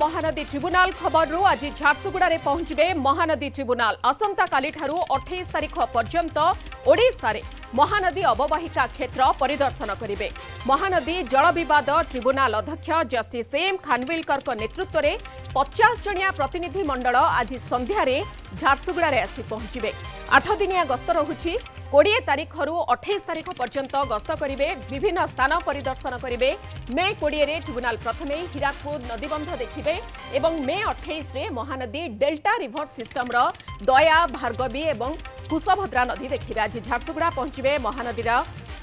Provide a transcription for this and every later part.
Mahanadi tribunal ଖବରରୁ ଆଜି ଝାରସୁଗୁଡ଼ାରେ ପହଞ୍ଚିବେ ମହାନଦୀ ଟ୍ରିବ୍ୟୁନାଲ ଆସନ୍ତାକାଲିଠାରୁ ଅଠେଇଶ ତାରିଖ ପର୍ଯ୍ୟନ୍ତ ଓଡ଼ିଶାରେ ମହାନଦୀ ଅବବାହିକା କ୍ଷେତ୍ର ପରିଦର୍ଶନ କରିବେ ମହାନଦୀ ଜଳ ବିବାଦ ଟ୍ରିବ୍ୟୁନାଲ ଅଧ୍ୟକ୍ଷ ଜଷ୍ଟିସ୍ ଏମ୍ ଖାନୱିଲକରଙ୍କ ନେତୃତ୍ୱରେ ପଚାଶ ଜଣିଆ ପ୍ରତିନିଧି ମଣ୍ଡଳ ଆଜି ସନ୍ଧ୍ୟାରେ ଝାରସୁଗୁଡ଼ାରେ ଆସି ପହଞ୍ଚିବେ ଆଠଦିନିଆ ଗସ୍ତ ରହୁଛି কোড়িয়ে তারিখর অঠেইশ তারিখ পর্যন্ত গস্ত করবে বিভিন্ন স্থান পরিদর্শন করবে মে কোড়িয়ে ট্রিব্যুনাল প্রথমে হীরাকুদ নদীবন্ধ দেখবে এবং মে অঠেইশে মহানদী ডেল্টা রিভর সিষ্টমর দয়া ভার্গবী এবং কুশভদ্রা নদী দেখবে আজ ঝারসুগুড়া পঞ্চবে মহানদীর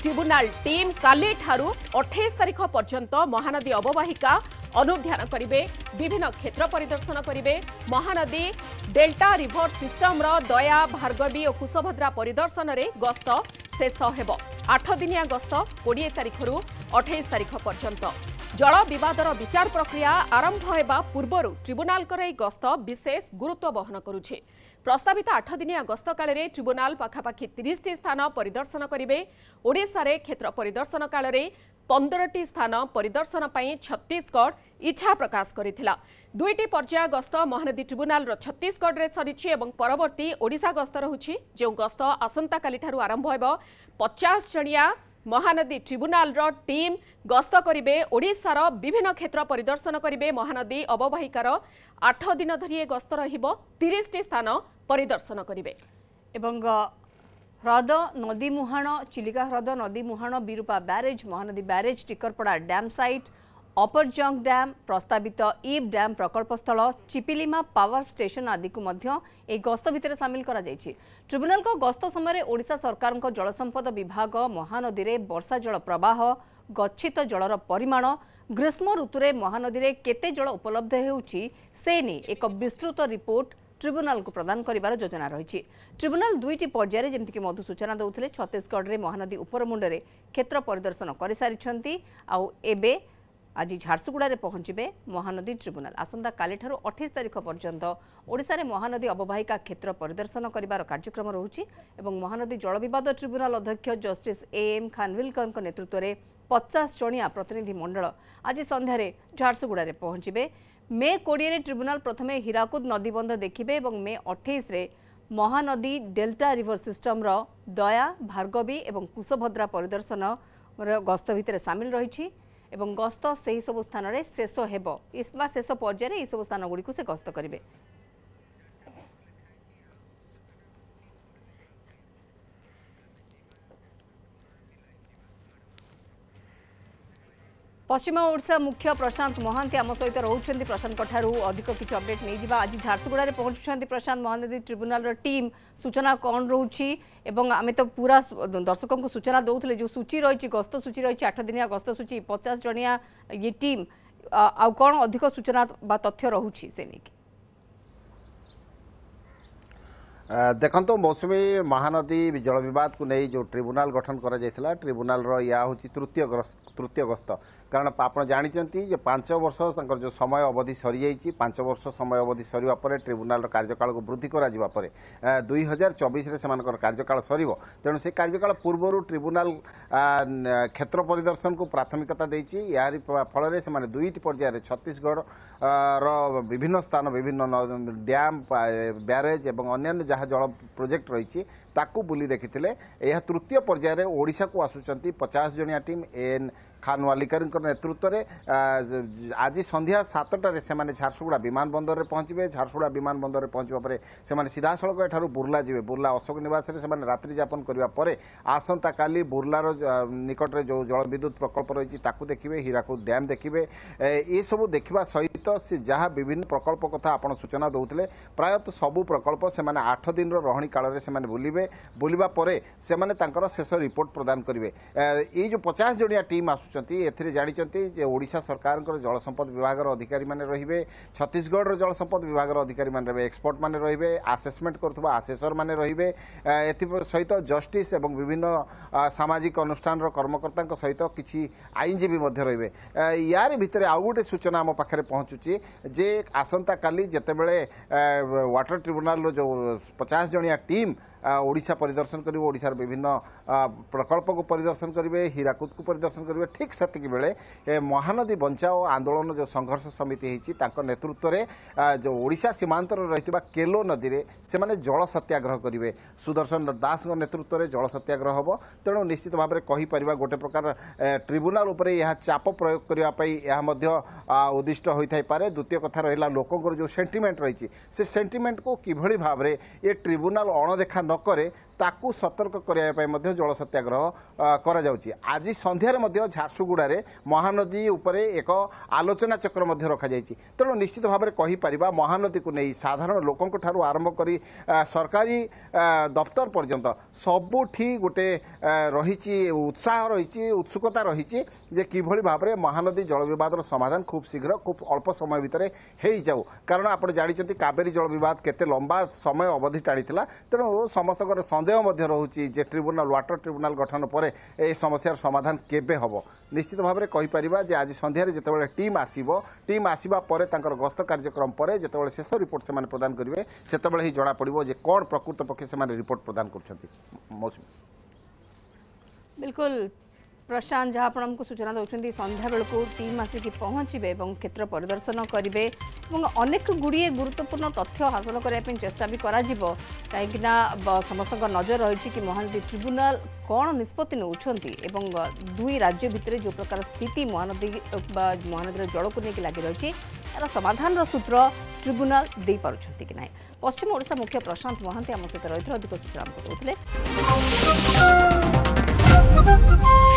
ট্রিব্যুনাল টিম কালিঠারু অঠেইশ তারিখ পর্যন্ত মহানদী অববাহিকা অনুଧ୍ୟାନ କରିବେ ବିଭିନ୍ନ କ୍ଷେତ୍ର ପରିଦର୍ଶନ କରିବେ ମହାନଦୀ ଡେଲ୍ଟା ରିଭର ସିଷ୍ଟମର ଦୟା ଭାର୍ଗବୀ ଓ କୁଶଭଦ୍ରା ପରିଦର୍ଶନରେ ଗସ୍ତ ଶେଷ ହେବ ଆଠ ଦିନିଆ ଗସ୍ତ କୋଡ଼ିଏ ତାରିଖରୁ ଅଠେଇଶ ତାରିଖ ପର୍ଯ୍ୟନ୍ତ ଜଳ ବିବାଦର ବିଚାର ପ୍ରକ୍ରିୟା ଆରମ୍ଭ ହେବା ପୂର୍ବରୁ ଟ୍ରିବ୍ୟୁନାଲଙ୍କର ଏହି ଗସ୍ତ ବିଶେଷ ଗୁରୁତ୍ୱ ବହନ କରୁଛି ପ୍ରସ୍ତାବିତ ଆଠଦିନିଆ ଗସ୍ତ କାଳରେ ଟ୍ରିବ୍ୟୁନାଲ ପାଖାପାଖି ତିରିଶଟି ସ୍ଥାନ ପରିଦର୍ଶନ କରିବେ ଓଡ଼ିଶାରେ କ୍ଷେତ୍ର ପରିଦର୍ଶନ କାଳରେ ପନ୍ଦରଟି ସ୍ଥାନ ପରିଦର୍ଶନ ପାଇଁ ଛତିଶଗଡ଼ ଇଚ୍ଛା ପ୍ରକାଶ କରିଥିଲା ଦୁଇଟି ପର୍ଯ୍ୟାୟ ଗସ୍ତ ମହାନଦୀ ଟ୍ରିବ୍ୟୁନାଲର ଛତିଶଗଡ଼ରେ ସରିଛି ଏବଂ ପରବର୍ତ୍ତୀ ଓଡ଼ିଶା ଗସ୍ତ ରହୁଛି ଯେଉଁ ଗସ୍ତ ଆସନ୍ତାକାଲିଠାରୁ ଆରମ୍ଭ ହେବ ପଚାଶ ଜଣିଆ ମହାନଦୀ ଟ୍ରିବ୍ୟୁନାଲର ଟିମ୍ ଗସ୍ତ କରିବେ ଓଡ଼ିଶାର ବିଭିନ୍ନ କ୍ଷେତ୍ର ପରିଦର୍ଶନ କରିବେ ମହାନଦୀ ଅବବାହିକାର ଆଠ ଦିନ ଧରି ଏ ଗସ୍ତ ରହିବ ତିରିଶଟି ସ୍ଥାନ ପରିଦର୍ଶନ କରିବେ ଏବଂ ହ୍ରଦ ନଦୀ ମୁହାଣ ଚିଲିକା ହ୍ରଦ ନଦୀ ମୁହାଣ Birupa barrage Mahanadi barrage Tikarpada dam site ଅପରଜଙ୍ଗ ଡ୍ୟାମ୍ ପ୍ରସ୍ତାବିତ ଇବ୍ ଡ୍ୟାମ୍ ପ୍ରକଳ୍ପସ୍ଥଳ ଚିପିଲିମା ପାୱାର ଷ୍ଟେସନ ଆଦିକୁ ମଧ୍ୟ ଏହି ଗସ୍ତ ଭିତରେ ସାମିଲ କରାଯାଇଛି ଟ୍ରିବ୍ୟୁନାଲଙ୍କ ଗସ୍ତ ସମୟରେ ଓଡ଼ିଶା ସରକାରଙ୍କ ଜଳସମ୍ପଦ ବିଭାଗ ମହାନଦୀରେ ବର୍ଷା ଜଳ ପ୍ରବାହ ଗଚ୍ଛିତ ଜଳର ପରିମାଣ ଗ୍ରୀଷ୍ମ ଋତୁରେ ମହାନଦୀରେ କେତେ ଜଳ ଉପଲବ୍ଧ ହେଉଛି ସେ ନେଇ ଏକ ବିସ୍ତୃତ ରିପୋର୍ଟ ଟ୍ରିବ୍ୟୁନାଲକୁ ପ୍ରଦାନ କରିବାର ଯୋଜନା ରହିଛି ଟ୍ରିବ୍ୟୁନାଲ ଦୁଇଟି ପର୍ଯ୍ୟାୟରେ ଯେମିତିକି ମଧୁ ସୂଚନା ଦେଉଥିଲେ ଛତିଶଗଡ଼ରେ ମହାନଦୀ ଉପରମୁଣ୍ଡରେ କ୍ଷେତ୍ର ପରିଦର୍ଶନ କରିସାରିଛନ୍ତି ଆଉ ଏବେ আজি ঝারসুগুড়ায় পৌঁছবে মহানদী ট্রিব্যুনাল আসন্তকালিঠার অঠেশ তারিখ পর্যন্ত ওড়শার মহানদী অববাহিকা ক্ষেত্র পরিদর্শন করার কার্যক্রম রয়েছে এবং মহানদী জলবিবাদ ট্রিব্যুনাল অধ্যক্ষ জষ্টিস এ এম খানୱିଲକରଙ୍କ ନେତୃତ୍ୱରେ ପଚାଶ ଜଣିଆ ପ୍ରତିନିଧି ମଣ୍ଡଳ ଆଜି ସନ୍ଧ୍ୟାରେ ଝାରସୁଗୁଡ଼ାରେ ପହଞ୍ଚିବେ ମେ କୋଡ଼ିଏରେ ଟ୍ରିବ୍ୟୁନାଲ୍ ପ୍ରଥମେ ହୀରାକୁଦ ନଦୀବନ୍ଧ ଦେଖିବେ ଏବଂ ମେ ଅଠେଇଶରେ ମହାନଦୀ ଡେଲ୍ଟା ରିଭର ସିଷ୍ଟମର ଦୟା ଭାର୍ଗବୀ ଏବଂ କୁଶଭଦ୍ରା ପରିଦର୍ଶନର ଗସ୍ତ ଭିତରେ ସାମିଲ ରହିଛି ଏବଂ ଗସ୍ତ ସେହିସବୁ ସ୍ଥାନରେ ଶେଷ ହେବ ବା ଶେଷ ପର୍ଯ୍ୟାୟରେ ଏହିସବୁ ସ୍ଥାନଗୁଡ଼ିକୁ ସେ ଗସ୍ତ କରିବେ পশ্চিম ওড়শা মুখ্য প্রশান্ত মহান্তি আম সহ রয়েছেন প্রশান্তঠার অধিক কিছু অপডেট নিয়ে যা আজ ঝারসুগুড়ার পৌঁছুচ্ছেন প্রশান্ত মহানদী ট্রিব্যুনালর টিম সূচনা কণ রয়েছে এবং আমি তো পুরা দর্শক সূচনা দৌলে যে সূচি রয়েছে গস্ত সূচি রয়েছে আঠ দিনিয়া গস্ত সূচি পচাশ জনিয়া ইয়ে টিম আউ কণ অধিক সূচনা বা তথ্য রয়েছে সে নিয়ে ଦେଖନ୍ତୁ ମୌସୁମୀ ମହାନଦୀ ଜଳ ବିବାଦକୁ ନେଇ ଯେଉଁ ଟ୍ରିବ୍ୟୁନାଲ୍ ଗଠନ କରାଯାଇଥିଲା ଟ୍ରିବ୍ୟୁନାଲ୍ର ଏହା ହେଉଛି ତୃତୀୟ ତୃତୀୟ ଗସ୍ତ କାରଣ ଆପଣ ଜାଣିଛନ୍ତି ଯେ ପାଞ୍ଚ ବର୍ଷ ତାଙ୍କର ଯେଉଁ ସମୟ ଅବଧି ସରିଯାଇଛି ପାଞ୍ଚ ବର୍ଷ ସମୟ ଅବଧି ସରିବା ପରେ ଟ୍ରିବ୍ୟୁନାଲ୍ର କାର୍ଯ୍ୟକାଳକୁ ବୃଦ୍ଧି କରାଯିବା ପରେ ଦୁଇ ହଜାର ଚବିଶରେ ସେମାନଙ୍କର କାର୍ଯ୍ୟକାଳ ସରିବ ତେଣୁ ସେ କାର୍ଯ୍ୟକାଳ ପୂର୍ବରୁ ଟ୍ରିବ୍ୟୁନାଲ୍ କ୍ଷେତ୍ର ପରିଦର୍ଶନକୁ ପ୍ରାଥମିକତା ଦେଇଛି ଏହାରି ଫଳରେ ସେମାନେ ଦୁଇଟି ପର୍ଯ୍ୟାୟରେ ଛତିଶଗଡ଼ର ବିଭିନ୍ନ ସ୍ଥାନ ବିଭିନ୍ନ ଡ୍ୟାମ୍ ବ୍ୟାରେଜ୍ ଏବଂ ଅନ୍ୟାନ୍ୟ ଯାହା ଜଳ ପ୍ରୋଜେକ୍ଟ ରହିଛି ତାକୁ ବୁଲି ଦେଖିଥିଲେ ଏହା ତୃତୀୟ ପର୍ଯ୍ୟାୟରେ ଓଡ଼ିଶାକୁ ଆସୁଛନ୍ତି ପଚାଶ ଜଣିଆ ଟିମ୍ ଏନ୍ ଖାନୱାଲିକରଙ୍କ ନେତୃତ୍ୱରେ ଆଜି ସନ୍ଧ୍ୟା ସାତଟାରେ ସେମାନେ ଝାରସୁଗୁଡ଼ା ବିମାନ ବନ୍ଦରରେ ପହଞ୍ଚିବେ ଝାରସୁଗୁଡ଼ା ବିମାନ ବନ୍ଦରରେ ପହଞ୍ଚିବା ପରେ ସେମାନେ ସିଧାସଳଖ ଏଠାରୁ ବୁର୍ଲା ଯିବେ ବୁର୍ଲା ଅଶୋକ ନିବାସରେ ସେମାନେ ରାତ୍ରିଯାପନ କରିବା ପରେ ଆସନ୍ତାକାଲି ବୁର୍ଲାର ନିକଟରେ ଯେଉଁ ଜଳବିଦ୍ୟୁତ୍ ପ୍ରକଳ୍ପ ରହିଛି ତାକୁ ଦେଖିବେ ହୀରାକୁଦ ଡ୍ୟାମ୍ ଦେଖିବେ ଏସବୁ ଦେଖିବା ସହିତ ସେ ଯାହା ବିଭିନ୍ନ ପ୍ରକଳ୍ପ କଥା ଆପଣ ସୂଚନା ଦେଉଥିଲେ ପ୍ରାୟତଃ ସବୁ ପ୍ରକଳ୍ପ ସେମାନେ ଆଠ ଦିନର ରହଣି କାଳରେ ସେମାନେ ବୁଲିବେ ବୁଲିବା ପରେ ସେମାନେ ତାଙ୍କର ଶେଷ ରିପୋର୍ଟ ପ୍ରଦାନ କରିବେ ଏଇ ଯେଉଁ ପଚାଶ ଜଣିଆ ଟିମ୍ ଆସୁଛନ୍ତି ଆସୁଛନ୍ତି ଏଥିରେ ଜାଣିଛନ୍ତି ଯେ ଓଡ଼ିଶା ସରକାରଙ୍କର ଜଳସମ୍ପଦ ବିଭାଗର ଅଧିକାରୀମାନେ ରହିବେ ଛତିଶଗଡ଼ର ଜଳସମ୍ପଦ ବିଭାଗର ଅଧିକାରୀମାନେ ରହିବେ ଏକ୍ସପର୍ଟମାନେ ରହିବେ ଆସେସମେଣ୍ଟ କରୁଥିବା ଆସେସରମାନେ ରହିବେ ଏଥିସହିତ ଜଷ୍ଟିସ୍ ଏବଂ ବିଭିନ୍ନ ସାମାଜିକ ଅନୁଷ୍ଠାନର କର୍ମକର୍ତ୍ତାଙ୍କ ସହିତ କିଛି ଆଇନଜୀବୀ ମଧ୍ୟ ରହିବେ ୟାରି ଭିତରେ ଆଉ ଗୋଟେ ସୂଚନା ଆମ ପାଖରେ ପହଞ୍ଚୁଛି ଯେ ଆସନ୍ତାକାଲି ଯେତେବେଳେ ୱାଟର ଟ୍ରିବ୍ୟୁନାଲର ଯେଉଁ ପଚାଶ ଜଣିଆ ଟିମ୍ ওড়শা পরিদর্শন করবে ওড়শার বিভিন্ন প্রকল্পক পরিদর্শন করবে হীরাকুদকু পরিদর্শন করবে ঠিক সেতিকি বেড়ে মহানদী বঞ্চাও আন্দোলন যে সংঘর্ষ সমিতি হয়েছি তাঁর নেতৃত্বরে যে ওড়শা সীমান্তরে রয়েছে কেলো নদীরে সে জল সত্যাগ্রহ করবে সুদর্শন দাসঙ্ নেতৃত্বরে জল সত্যাগ্রহ হব তেমন নিশ্চিত ভাবে কহিপার গোটে প্রকার ট্রিব্যুনাল উপরে চাপ প্রয়োগ করা উদ্দিষ্ট হয়ে থাইপরে দ্বিতীয় কথা রহলা লোকর যে সেটিমেন্ট রয়েছে সে সেটিমেন্ট কু কিভাবে ভাবে এ ট্রিব্যুনাল অণদেখা ন করে ତାକୁ ସତର୍କ କରିବା ପାଇଁ ମଧ୍ୟ ଜଳ ସତ୍ୟାଗ୍ରହ କରାଯାଉଛି ଆଜି ସନ୍ଧ୍ୟାରେ ମଧ୍ୟ ଝାରସୁଗୁଡ଼ାରେ ମହାନଦୀ ଉପରେ ଏକ ଆଲୋଚନା ଚକ୍ର ମଧ୍ୟ ରଖାଯାଇଛି ତେଣୁ ନିଶ୍ଚିତ ଭାବରେ କହିପାରିବା ମହାନଦୀକୁ ନେଇ ସାଧାରଣ ଲୋକଙ୍କଠାରୁ ଆରମ୍ଭ କରି ସରକାରୀ ଦପ୍ତର ପର୍ଯ୍ୟନ୍ତ ସବୁଠି ଗୋଟିଏ ରହିଛି ଉତ୍ସାହ ରହିଛି ଉତ୍ସୁକତା ରହିଛି ଯେ କିଭଳି ଭାବରେ ମହାନଦୀ ଜଳ ବିବାଦର ସମାଧାନ ଖୁବ୍ ଶୀଘ୍ର ଖୁବ୍ ଅଳ୍ପ ସମୟ ଭିତରେ ହୋଇଯାଉ କାରଣ ଆପଣ ଜାଣିଛନ୍ତି କାବେରୀ ଜଳ ବିବାଦ କେତେ ଲମ୍ବା ସମୟ ଅବଧି ଟାଣିଥିଲା ତେଣୁ ସମସ୍ତଙ୍କର ସନ୍ଦେହ ମଧ୍ୟ ରହୁଛି ଯେ ଟ୍ରିବ୍ୟୁନାଲ୍ ୱାଟର ଟ୍ରିବ୍ୟୁନାଲ୍ ଗଠନ ପରେ ଏ ସମସ୍ୟାର ସମାଧାନ କେବେ ହେବ ନିଶ୍ଚିତ ଭାବରେ କହିପାରିବା ଯେ ଆଜି ସନ୍ଧ୍ୟାରେ ଯେତେବେଳେ ଟିମ୍ ଆସିବ ଟିମ୍ ଆସିବା ପରେ ତାଙ୍କର ଗସ୍ତ କାର୍ଯ୍ୟକ୍ରମ ପରେ ଯେତେବେଳେ ଶେଷ ରିପୋର୍ଟ ସେମାନେ ପ୍ରଦାନ କରିବେ ସେତେବେଳେ ହିଁ ଜଣାପଡ଼ିବ ଯେ କ'ଣ ପ୍ରକୃତ ପକ୍ଷେ ସେମାନେ ରିପୋର୍ଟ ପ୍ରଦାନ କରୁଛନ୍ତି ମୌସୁମୀ ବିଲକୁଲ ପ୍ରଶାନ୍ତ ଯାହା ଆପଣଙ୍କୁ ସୂଚନା ଦେଉଛନ୍ତି ସନ୍ଧ୍ୟାବେଳକୁ ଟିମ୍ ଆସିକି ପହଞ୍ଚିବେ ଏବଂ କ୍ଷେତ୍ର ପରିଦର୍ଶନ କରିବେ ଏବଂ ଅନେକ ଗୁଡ଼ିଏ ଗୁରୁତ୍ୱପୂର୍ଣ୍ଣ ତଥ୍ୟ ହାସଲ କରିବା ପାଇଁ ଚେଷ୍ଟା ବି କରାଯିବ କାହିଁକିନା ସମସ୍ତଙ୍କ ନଜର ରହିଛି କି ମହାନଦୀ ଟ୍ରିବ୍ୟୁନାଲ୍ କ'ଣ ନିଷ୍ପତ୍ତି ନେଉଛନ୍ତି ଏବଂ ଦୁଇ ରାଜ୍ୟ ଭିତରେ ଯେଉଁ ପ୍ରକାର ସ୍ଥିତି ମହାନଦୀ ବା ମହାନଦୀର ଜଳକୁ ନେଇକି ଲାଗି ରହିଛି ତା'ର ସମାଧାନର ସୂତ୍ର ଟ୍ରିବ୍ୟୁନାଲ୍ ଦେଇପାରୁଛନ୍ତି କି ନାହିଁ ପଶ୍ଚିମ ଓଡ଼ିଶା ମୁଖ୍ୟ ପ୍ରଶାନ୍ତ ମହାନ୍ତି ଆମ ସହିତ ରହିଥିଲେ ଅଧିକ ସୂଚନା ଆମକୁ ଦେଉଥିଲେ